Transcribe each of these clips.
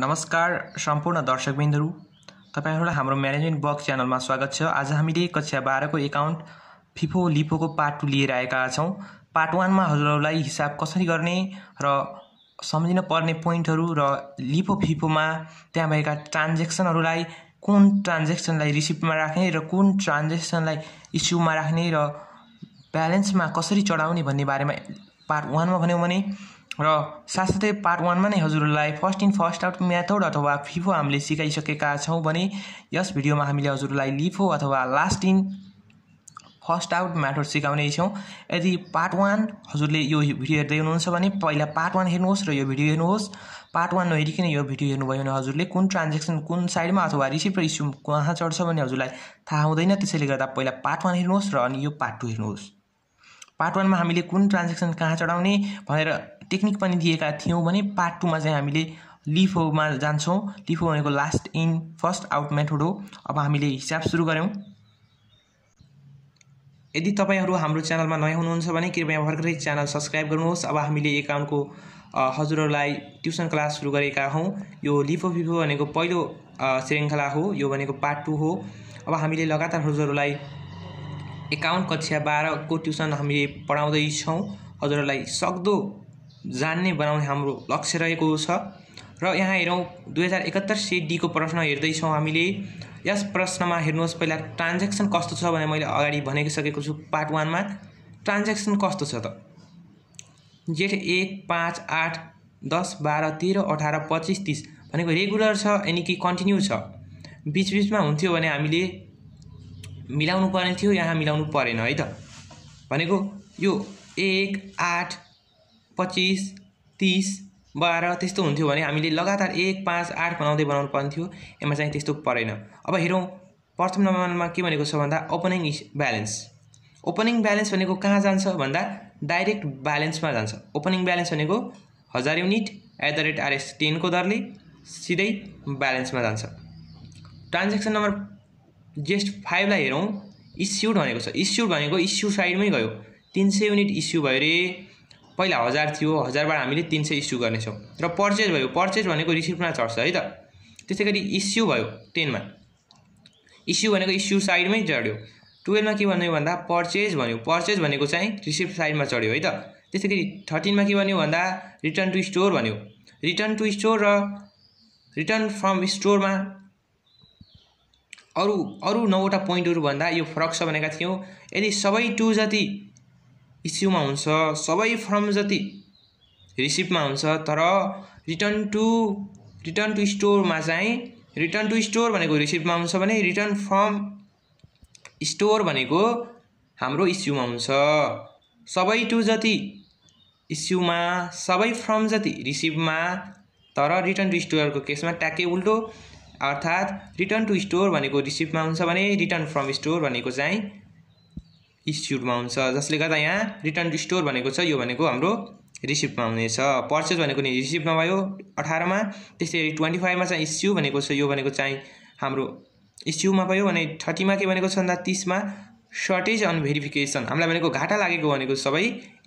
नमस्कार सम्पूर्ण दर्शकबिन्दहरू तपाईँहरूलाई हाम्रो म्यानेजमेन्ट बक्स च्यानलमा स्वागत छ आज हामीले कक्षा बाह्रको एकाउन्ट फिफो लिपोको पार्ट टू लिएर आएका छौँ पार्ट वानमा हजुरहरूलाई हिसाब कसरी गर्ने र सम्झिन पर्ने पोइन्टहरू र लिफो फिफोमा त्यहाँ भएका ट्रान्जेक्सनहरूलाई कुन ट्रान्जेक्सनलाई रिसिप्टमा राख्ने र कुन ट्रान्जेक्सनलाई इस्युमा राख्ने र ब्यालेन्समा कसरी चढाउने भन्ने बारेमा पार्ट वानमा भन्यौँ भने र साथसाथै पार्ट वानमा नै हजुरहरूलाई first in first out method अथवा फिफो हामीले सिकाइसकेका छौँ भने यस भिडियोमा हामीले हजुरहरूलाई लिफो अथवा last in first out method सिकाउनेछौँ यदि पार्ट वान हजुरले यो भिडियो हेर्दै हुनुहुन्छ भने पहिला पार्ट वान हेर्नुहोस् र यो भिडियो हेर्नुहोस् पार्ट वान नहेरिकन यो भिडियो हेर्नुभयो भने हजुरले कुन ट्रान्जेक्सन कुन साइडमा अथवा रिसिभ र इस्यु कहाँ चढ्छ भने हजुरलाई थाहा हुँदैन त्यसैले गर्दा पहिला पार्ट वान हेर्नुहोस् र अनि यो पार्ट टू हेर्नुहोस् पार्ट वानमा हामीले कुन ट्रान्जेक्सन कहाँ चढाउने भनेर टेक्निक पनि दिएका थियौँ भने पार्ट टूमा चाहिँ हामीले लिफोमा जान्छौँ लिफो भनेको last in first out method हो अब हामीले हिसाब सुरु गऱ्यौँ यदि तपाईँहरू हाम्रो च्यानलमा नयाँ हुनुहुन्छ भने कृपया भर्खरै च्यानल सब्सक्राइब गर्नुहोस् अब हामीले एकाउन्टको हजुरहरूलाई ट्युसन क्लास सुरु गरेका हौँ यो लिफो फिफो भनेको पहिलो श्रृङ्खला हो यो भनेको पार्ट टू हो अब हामीले लगातार हजुरहरूलाई एकाउन्न कक्षा बाह्रको ट्युसन हामीले पढाउँदैछौँ हजुरहरूलाई सक्दो जान्ने बनाउने हाम्रो लक्ष्य रहेको छ र यहाँ हेरौँ दुई हजार एकात्तर सी डीको प्रश्न हेर्दैछौँ हामीले यस प्रश्नमा हेर्नुहोस् पहिला ट्रान्जेक्सन कस्तो छ भने मैले अगाडि भनिसकेको सकेको छु पार्ट वानमा ट्रान्जेक्सन कस्तो छ त जेठ एक पाँच आठ दस बाह्र तेह्र अठार पच्चिस तिस भनेको रेगुलर छ यानि कि कन्टिन्यू छ बिचबिचमा हुन्थ्यो भने हामीले मिलाउनु पर्ने थियो यहाँ मिलाउनु परेन है त भनेको यो एक आठ पच्चिस तिस बाह्र त्यस्तो हुन्थ्यो भने हामीले लगातार एक पाँच आठ बनाउँदै बनाउनु पर्ने थियो यसमा चाहिँ त्यस्तो परेन अब हेरौँ प्रथम नम्बरमा के भनेको छ भन्दा ओपनिङ ब्यालेन्स ओपनिङ ब्यालेन्स भनेको कहाँ जान्छ भन्दा डाइरेक्ट ब्यालेन्समा जान्छ ओपनिङ ब्यालेन्स भनेको हजार unit at the rate RS टेनको दरले सिधै ब्यालेन्समा जान्छ ट्रान्जेक्सन नम्बर जेस्ट फाइभलाई हेरौँ इस्युड भनेको छ इस्युड भनेको इस्यु साइडमै गयो तिन सय युनिट इस्यु भयो अरे पहिला हजार थियो हजारबाट हामीले तिन सय इस्यु गर्नेछौँ र पर्चेज भयो पर्चेज भनेको रिसिप्टमा चढ्छ है त त्यसै गरी इस्यु भयो टेनमा इस्यु भनेको इस्यु साइडमै चढ्यो टुवेल्भमा के भन्यो भन्दा पर्चेज भन्यो पर्चेज भनेको चाहिँ रिसिप्ट साइडमा चढ्यो है त त्यसै गरी थर्टिनमा के भन्यो भन्दा रिटर्न टु स्टोर भन्यो रिटर्न टु स्टोर र रिटर्न फ्रम स्टोरमा अरू अरू नौवटा भन्दा यो फरक छ भनेका थियौँ यदि सबै टु जति इस्युमा हुन्छ सबै फर्म जति रिसिप्टमा हुन्छ तर रिटर्न टु रिटर्न टु स्टोरमा चाहिँ रिटर्न टु स्टोर भनेको रिसिप्टमा हुन्छ भने रिटर्न फ्रम स्टोर भनेको हाम्रो इस्युमा हुन्छ सबै टु जति इस्युमा सबै फ्रम जति रिसिप्टमा तर रिटर्न टु स्टोरको केसमा ट्याक्कै उल्टो अर्थात् रिटर्न टु स्टोर भनेको रिसिप्टमा हुन्छ भने रिटर्न फ्रम स्टोर भनेको चाहिँ इस्युडमा हुन्छ जसले गर्दा यहाँ रिटर्न टु स्टोर भनेको छ यो भनेको हाम्रो रिसिप्टमा हुनेछ पर्चेज भनेको नि रिसिप्टमा भयो अठारमा त्यसै गरी ट्वेन्टी फाइभमा चाहिँ इस्यु भनेको छ यो भनेको चाहिँ हाम्रो इस्युमा भयो भने थर्टीमा के भनेको छ भन्दा तिसमा सर्टेज अन भेरिफिकेसन हामीलाई भनेको घाटा लागेको भनेको सबै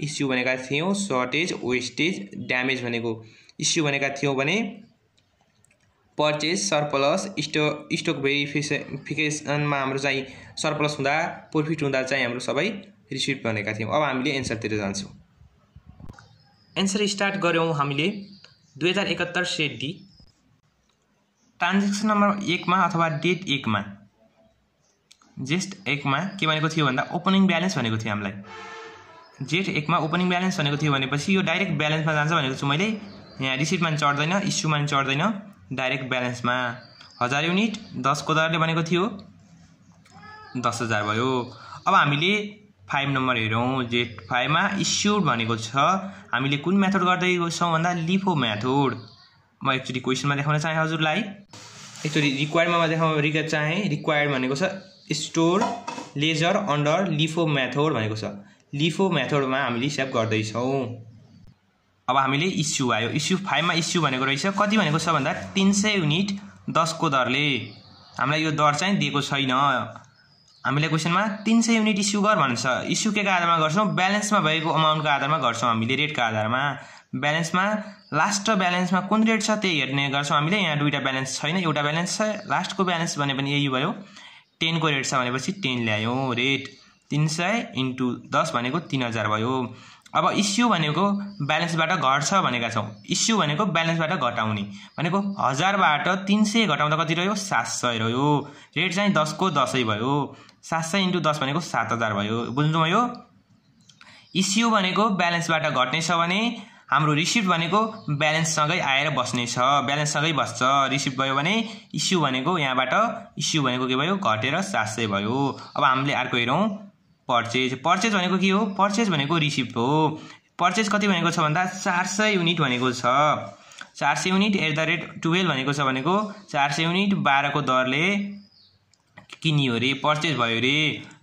इस्यु भनेका थियौँ सर्टेज वेस्टेज ड्यामेज भनेको इस्यु भनेका थियौँ भने पर्चेज सरप्लस स्टो स्टक भेरिफिसेफिकेसनमा हाम्रो चाहिँ सरप्लस हुँदा प्रफिट हुँदा चाहिँ हाम्रो सबै रिसिभ भनेका थियौँ अब हामीले एन्सरतिर जान्छौँ एन्सर स्टार्ट गऱ्यौँ हामीले दुई हजार एकात्तर सेट डी ट्रान्जेक्सन नम्बर एकमा अथवा डेट एकमा जेस्ट एकमा के भनेको थियो भन्दा ओपनिङ ब्यालेन्स भनेको थियो हामीलाई जेट एकमा ओपनिङ ब्यालेन्स भनेको थियो भनेपछि यो डाइरेक्ट ब्यालेन्समा जान्छ भनेको छु मैले यहाँ रिसिप्टमा चढ्दैन इस्युमा चढ्दैन डाइरेक्ट ब्यालेन्समा हजार युनिट दसको दरले भनेको थियो दस हजार भयो अब हामीले फाइभ नम्बर हेरौँ जेट फाइभमा इस्युड भनेको छ हामीले कुन मेथड गर्छौँ भन्दा लिफो मेथड म एकचोटि क्वेसनमा देखाउन चाहेँ हजुरलाई एकचोटि रिक्वायरमा म देखाउन रिक चाहेँ रिक्वायर भनेको छ store ledger under LIFO method भनेको छ लिफो मेथडमा हामीले सेभ गर्दैछौँ अब हामीले इस्यु आयो इस्यु फाइभमा इस्यु भनेको रहेछ कति भनेको छ भन्दा तिन सय युनिट दसको दरले हामीलाई यो दर चाहिँ दिएको छैन हामीलाई क्वेसनमा तिन सय युनिट इस्यु गर भन्छ इस्यु के को आधारमा गर्छौँ ब्यालेन्समा भएको अमाउन्टको आधारमा गर्छौँ हामीले रेटको आधारमा ब्यालेन्समा लास्ट र ब्यालेन्समा कुन रेट छ त्यही हेर्ने गर्छौँ हामीले यहाँ दुइटा ब्यालेन्स छैन एउटा ब्यालेन्स छ लास्टको ब्यालेन्स भने पनि यही भयो टेनको रेट छ भनेपछि टेन ल्यायौँ रेट तिन सय इन्टु दस भनेको तिन हजार भयो अब इस्यु भनेको ब्यालेन्सबाट घट्छ भनेका छौँ इस्यु भनेको ब्यालेन्सबाट घटाउने भनेको हजारबाट तिन सय घटाउँदा कति रह्यो सात सय रह्यो रेट चाहिँ दसको दसै भयो सात सय इन्टु दस भनेको सात हजार भयो बुझ्नुभयो इस्यु भनेको ब्यालेन्सबाट घट्नेछ भने हाम्रो रिसिप्ट भनेको ब्यालेन्ससँगै आएर बस्नेछ ब्यालेन्ससँगै बस्छ रिसिप्ट भयो भने इस्यु भनेको यहाँबाट इस्यु भनेको के भयो घटेर सात सय भयो अब हामीले अर्को हेरौँ पर्चेज पर्चेज भनेको के हो पर्चेज भनेको रिसिप्ट हो पर्चेज कति भनेको छ भन्दा चार सय युनिट भनेको छ चार सय unit at the rate twelve भनेको छ भनेको चार सय युनिट बाह्रको दरले किनियो अरे पर्चेज भयो अरे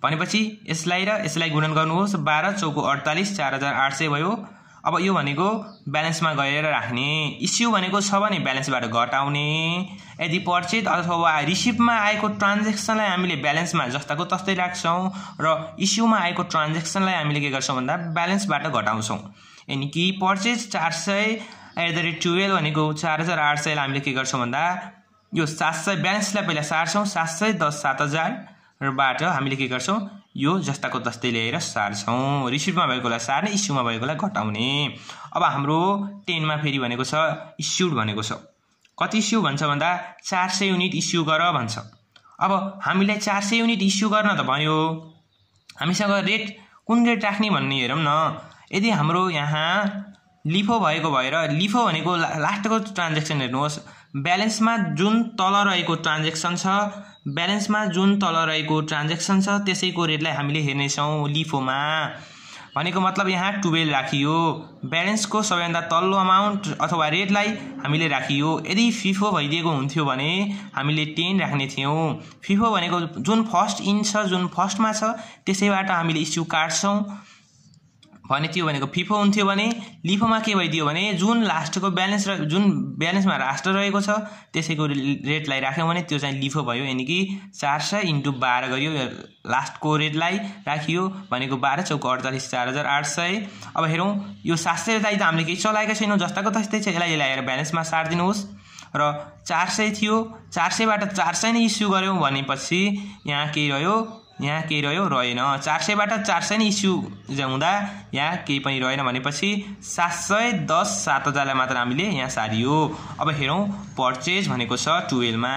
भनेपछि यसलाई र यसलाई गुणन गर्नुहोस् बाह्र चौको अडतालिस चार हजार आठ सय भयो अब यो भनेको ब्यालेन्समा गएर राख्ने इस्यु भनेको छ भने ब्यालेन्सबाट घटाउने यदि पर्चेज अथवा रिसिभमा आएको ट्रान्जेक्सनलाई हामीले ब्यालेन्समा जस्ताको तस्तै राख्छौँ र इस्युमा आएको ट्रान्जेक्सनलाई हामीले के गर्छौँ भन्दा ब्यालेन्सबाट घटाउँछौँ यानि कि पर्चेज चार सय एट द रेट टुवेल्भ भनेको चार हजार आठ सयलाई हामीले के गर्छौँ भन्दा यो सात सय ब्यालेन्सलाई पहिला सार्छौँ सात सय दस सात हजारबाट हामीले के गर्छौँ यो जस्ताको तस्तै ल्याएर सार्छौँ रिसिभमा भएकोलाई सार्ने इस्युमा भएकोलाई घटाउने अब हाम्रो टेनमा फेरि भनेको छ इस्युड भनेको छ कति इस्यु भन्छ भन्दा चार सय युनिट इस्यु गर भन्छ अब हामीलाई चार सय युनिट इस्यु गर्न त भयो हामीसँग रेट कुन रेट राख्ने भन्ने हेरौँ न यदि हाम्रो यहाँ लिफो भएको भएर लिफो भनेको लास्टको ट्रान्जेक्सन हेर्नुहोस् ब्यालेन्समा जुन तल रहेको ट्रान्जेक्सन छ ब्यालेन्समा जुन तल रहेको ट्रान्जेक्सन छ त्यसैको रेटलाई हामीले हेर्नेछौँ लिफोमा भनेको मतलब यहाँ टुवेल्भ राखियो ब्यालेन्सको सबैभन्दा तल्लो अमाउन्ट अथवा रेटलाई हामीले राखियो यदि फिफो भइदिएको हुन्थ्यो भने हामीले टेन राख्ने थियौँ फिफो भनेको जुन फर्स्ट इन छ जुन फर्स्टमा छ त्यसैबाट हामीले इस्यु काट्छौँ भने त्यो भनेको फिफो हुन्थ्यो भने लिफोमा के भइदियो भने जुन लास्टको ब्यालेन्स र जुन ब्यालेन्समा राष्ट्र रहेको छ त्यसैको रेटलाई राख्यो भने त्यो चाहिँ लिफो भयो यानि कि चार सय इन्टु बाह्र गरियो लास्टको रेटलाई राखियो भनेको बाह्र चौको अडचालिस चार हजार आठ सय अब हेरौँ यो सात सय त हामीले केही चलाएका छैनौँ जस्ताको तस्तै छ यसलाई यसलाई आएर ब्यालेन्समा सारिदिनुहोस् र चार सय थियो चार सयबाट चार सय नै इस्यु गऱ्यौँ भनेपछि यहाँ के रह्यो यहाँ केही रह्यो रहेन चार सयबाट चार सय नै इस्यु हुँदा यहाँ केही पनि रहेन भनेपछि सात सय दस सात हजारलाई मात्र हामीले यहाँ सारियो अब हेरौँ पर्चेज भनेको छ टुवेल्भमा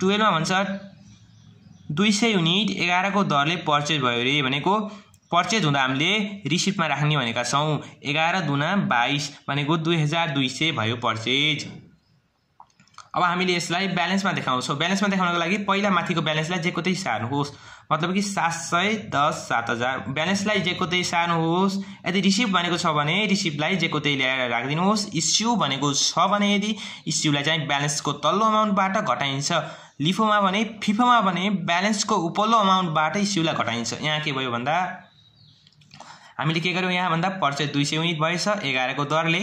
टुवेल्भमा भन्छ दुई सय युनिट एघारको दरले पर्चेज भयो अरे भनेको पर्चेज हुँदा हामीले रिसिप्टमा राख्ने भनेका छौँ एघार दुना बाइस भनेको दुई हजार दुई सय भयो पर्चेज अब हामीले यसलाई ब्यालेन्समा देखाउँछौँ ब्यालेन्समा देखाउनको लागि पहिला माथिको ब्यालेन्सलाई जेको त्यही सार्नुहोस् मतलब कि सात सय दस सात हजार ब्यालेन्सलाई जेको त्यही सार्नुहोस् यदि रिसिभ भनेको छ भने रिसिभलाई जेको त्यही ल्याएर राखिदिनुहोस् इस्यु भनेको छ भने यदि इस्युलाई चाहिँ ब्यालेन्सको तल्लो अमाउन्टबाट घटाइन्छ लिफोमा भने फिफोमा भने ब्यालेन्सको उपल्लो अमाउन्टबाट इस्युलाई घटाइन्छ यहाँ के भयो भन्दा हामीले के गर्यौँ यहाँ भन्दा दुई सय युनिट भएछ एघारको दरले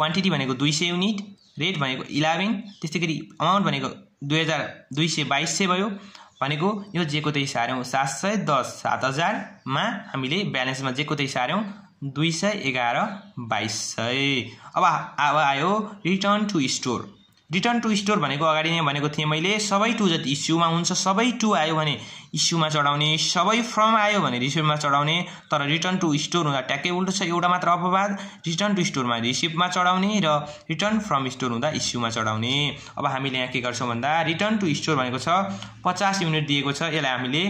क्वान्टिटी भनेको दुई सय युनिट रेट भनेको इलेभेन त्यस्तै गरी अमाउन्ट भनेको दुई हजार दुई सय बाइस सय भयो भनेको यो जेको त्यही सार्यौँ सात सय दस सात हजारमा हामीले ब्यालेन्समा जेको त्यही सार्यौँ दुई सय एघार बाइस सय अब अब आयो return to store return to store भनेको अगाडि नै भनेको थिएँ मैले सबै टु जति इस्युमा हुन्छ सबै टु आयो भने इस्युमा चढाउने सबै फ्रम आयो भने रिसिभमा चढाउने तर रिटर्न टु स्टोर हुँदा ट्याक्कै उल्टो छ एउटा मात्र अपवाद रिटर्न टु स्टोरमा रिसिभमा चढाउने र रिटर्न फ्रम स्टोर हुँदा इस्युमा चढाउने अब हामीले यहाँ के गर्छौँ भन्दा रिटर्न टु स्टोर भनेको छ पचास युनिट दिएको छ यसलाई हामीले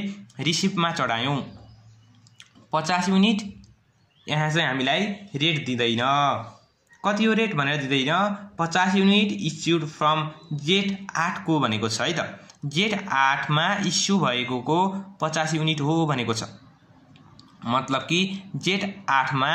रिसिभमा चढायौँ पचास युनिट यहाँ चाहिँ हामीलाई रेट दिँदैन कति यो रेट भनेर दिँदैन पचास युनिट इस्युड फ्रम जेट आठको भनेको छ है त जेट आठमा इस्यु भएको पचास युनिट हो भनेको छ मतलब कि जेट आठमा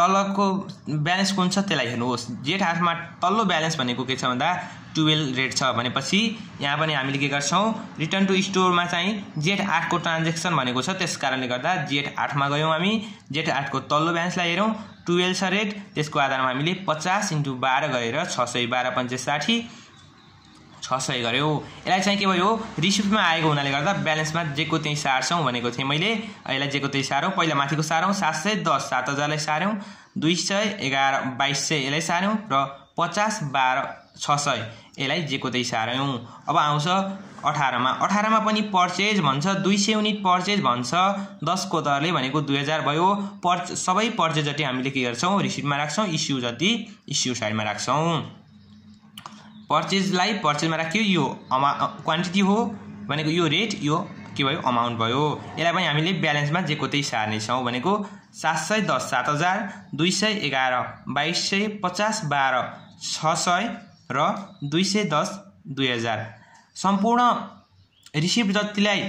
तलको ब्यालेन्स कुन छ त्यसलाई हेर्नुहोस् जेठ आठमा तल्लो ब्यालेन्स भनेको के छ भन्दा टुवेल्भ रेट छ भनेपछि यहाँ पनि हामीले के गर्छौँ रिटर्न टु स्टोरमा चाहिँ जेट आठको ट्रान्जेक्सन भनेको छ त्यस कारणले गर्दा जेट आठमा गयौँ हामी जेट आठको तल्लो ब्यालेन्सलाई हेरौँ टुवेल्भ छ रेट त्यसको आधारमा हामीले पचास इन्टु बाह्र गरेर छ सय बाह्र पञ्चे साठी छ सय गऱ्यो यसलाई चाहिँ के भयो रिसिप्टमा आएको हुनाले गर्दा ब्यालेन्समा जेको त्यहीँ सार्छौँ भनेको थिएँ मैले यसलाई जेको त्यहीँ सारौँ पहिला माथिको सारौँ सात सय दस सात हजारलाई सार्यौँ दुई सय एघार बाइस सय यसलाई सार्यौँ र पचास बाह्र छ सय यसलाई जेको त्यही साह्रौँ अब आउँछ अठारमा अठारमा पनि पर्चेज भन्छ दुई सय युनिट पर्चेज भन्छ दसको दरले भनेको दुई हजार भयो पर्च सबै पर्चेज जति हामीले के गर्छौँ रिसिप्टमा राख्छौँ इस्यु जति इस्यु साइडमा राख्छौँ पर्चेजलाई पर्चेजमा राख्यो यो अमा क्वान्टिटी हो भनेको यो रेट यो के भयो अमाउन्ट भयो यसलाई पनि हामीले ब्यालेन्समा जेको त्यही सार्नेछौँ भनेको सात सय दस सात हजार दुई सय एघार बाइस सय पचास बाह्र छ सय र दुई सय दस दुई हजार सम्पूर्ण रिसिभ जतिलाई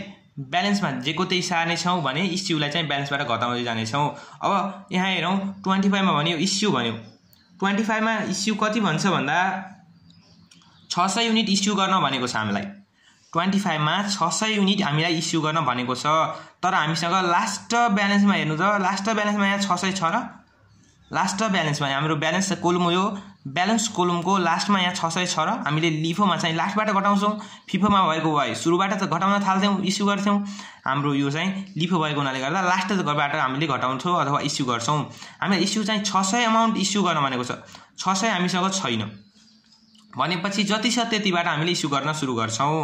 ब्यालेन्समा जेको त्यही सार्ने छौँ भने इस्युलाई चाहिँ ब्यालेन्सबाट घटाउँदै जानेछौँ अब यहाँ हेरौँ ट्वेन्टी फाइभमा भन्यो इस्यु भन्यो ट्वेन्टी फाइभमा इस्यु कति भन्छ भन्दा छ सय युनिट इस्यु गर्न भनेको छ हामीलाई ट्वेन्टी फाइभमा छ सय युनिट हामीलाई इस्यु गर्न भनेको छ तर हामीसँग लास्ट ब्यालेन्समा हेर्नु त लास्ट ब्यालेन्समा यहाँ छ सय छ र लास्ट ब्यालेन्समा हाम्रो ब्यालेन्स कुल यो ब्यालेन्स कोलमको लास्टमा यहाँ छ सय छ र हामीले लिफोमा चाहिँ लास्टबाट घटाउँछौँ फिफोमा भएको भए सुरुबाट त घटाउन थाल्थ्यौँ इस्यु गर्थ्यौँ हाम्रो यो चाहिँ लिफो भएको हुनाले गर्दा लास्ट घरबाट हामीले घटाउँछौँ अथवा इस्यु गर्छौँ हामीले इस्यु चाहिँ छ सय अमाउन्ट इस्यु गर्न भनेको छ सय हामीसँग छैन भनेपछि जति छ त्यतिबाट हामीले इस्यु गर्न सुरु गर्छौँ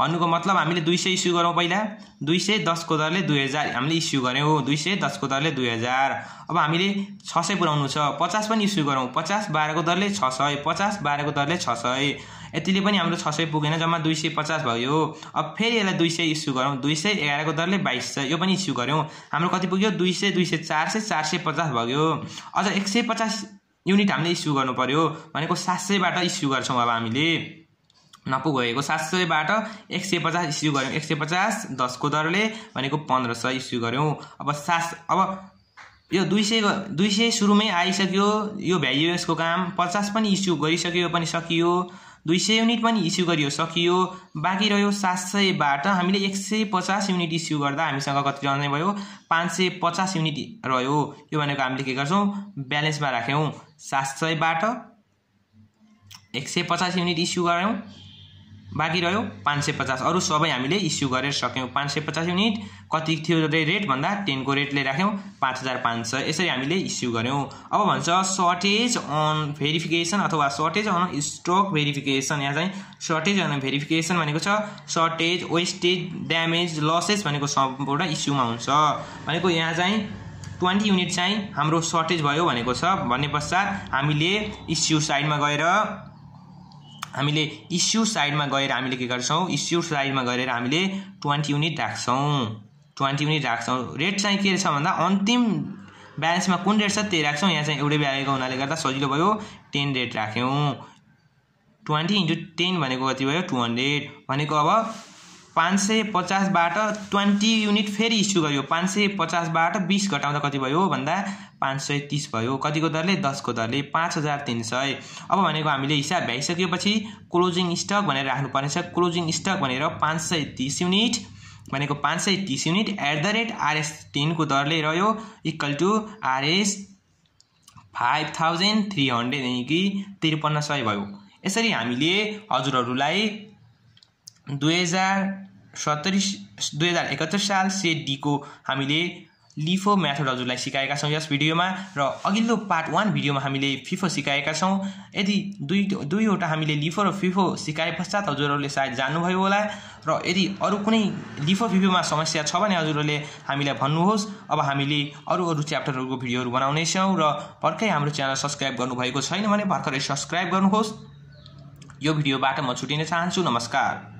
भन्नुको मतलब हामीले दुई सय इस्यु गरौँ पहिला दुई सय दसको दरले दुई हजार हामीले इस्यु गऱ्यौँ दुई सय दसको दरले दुई हजार अब हामीले छ सय पुऱ्याउनु छ पचास पनि इस्यु गरौँ पचास बाह्रको दरले छ सय पचास बाह्रको दरले छ सय यतिले पनि हाम्रो छ सय पुगेन जम्मा दुई सय पचास भयो अब फेरि यसलाई दुई सय इस्यु गरौँ दुई सय एघारको दरले बाइस सय यो पनि इस्यु गऱ्यौँ हाम्रो कति पुग्यो दुई सय दुई सय चार सय चार सय पचास भयो अझ एक सय पचास युनिट हामीले इस्यु गर्नु पऱ्यो भनेको सात सयबाट इस्यु गर्छौँ अब हामीले नपुगेको सात सयबाट एक सय पचास इस्यु गऱ्यौँ एक सय पचास दसको दरले भनेको पन्ध्र सय इस्यु गऱ्यौँ अब सात अब यो दुई सय दुई सय सुरुमै आइसक्यो यो भ्याल्यु यसको काम पचास पनि इस्यु गरिसक्यो पनि सकियो दुई सय युनिट पनि इस्यु गरियो सकियो बाँकी रह्यो सात सयबाट हामीले एक सय पचास युनिट इस्यु गर्दा हामीसँग कति रहने भयो पाँच सय पचास युनिट रह्यो यो भनेको हामीले के गर्छौँ ब्यालेन्समा राख्यौँ सात सयबाट एक सय पचास युनिट इस्यु गऱ्यौँ बाँकी रह्यो पाँच सय पचास अरू सबै हामीले इस्यु गरेर सक्यौँ पाँच सय पचास युनिट कति थियो रे रेट भन्दा टेनको रेटले राख्यौँ पाँच हजार पाँच सय यसरी हामीले इस्यु गऱ्यौँ अब भन्छ सर्टेज अन भेरिफिकेसन अथवा सर्टेज अन स्टक भेरिफिकेसन यहाँ चाहिँ सर्टेज अन भेरिफिकेसन भनेको छ सर्टेज वेस्टेज ड्यामेज लसेस भनेको सम्पूर्ण इस्युमा हुन्छ भनेको यहाँ चाहिँ ट्वेन्टी युनिट चाहिँ हाम्रो सर्टेज भयो भनेको छ भने पश्चात हामीले इस्यु साइडमा गएर हामीले इस्यु साइडमा गएर हामीले के गर्छौँ इस्यु साइडमा गएर हामीले ट्वेन्टी युनिट राख्छौँ ट्वेन्टी युनिट राख्छौँ रेट चाहिँ के रहेछ भन्दा अन्तिम ब्यालेन्समा कुन रेट छ त्यही राख्छौँ यहाँ चाहिँ एउटै ब्याएको हुनाले गर्दा सजिलो भयो टेन रेट राख्यौँ ट्वेन्टी इन्टु टेन भनेको कति भयो टु हन्ड्रेड भनेको अब पाँच सय पचासबाट ट्वेन्टी युनिट फेरि इस्यु गऱ्यो पाँच सय पचासबाट बिस घटाउँदा कति भयो भन्दा पाँच सय तिस भयो कतिको दरले दसको दरले पाँच हजार तिन सय अब भनेको हामीले हिसाब भ्याइसकेपछि क्लोजिङ स्टक भनेर राख्नुपर्नेछ क्लोजिङ स्टक भनेर पाँच सय तिस युनिट भनेको पाँच सय तिस unit at the rate RS टेनको दरले रह्यो equal to RS five thousand three hundred यानि कि त्रिपन्न सय भयो यसरी हामीले हजुरहरूलाई दुई हजार सत्तरी दुई हजार एकहत्तर साल सेट डीको हामीले लिफो हजुरलाई सिकाएका छौँ यस भिडियोमा र अघिल्लो पार्ट वान भिडियोमा हामीले फिफो सिकाएका छौँ यदि दुई दुईवटा हामीले लिफो र फिफो सिकाए पश्चात हजुरहरूले सायद जान्नुभयो होला र यदि अरू कुनै लिफो फिफोमा समस्या छ भने हजुरहरूले हामीलाई भन्नुहोस् अब हामीले अरू अरू च्याप्टरहरूको भिडियोहरू बनाउनेछौँ र भर्खरै हाम्रो च्यानल सब्सक्राइब गर्नुभएको छैन भने भर्खरै सब्सक्राइब गर्नुहोस् यो भिडियोबाट म छुटिन चाहन्छु नमस्कार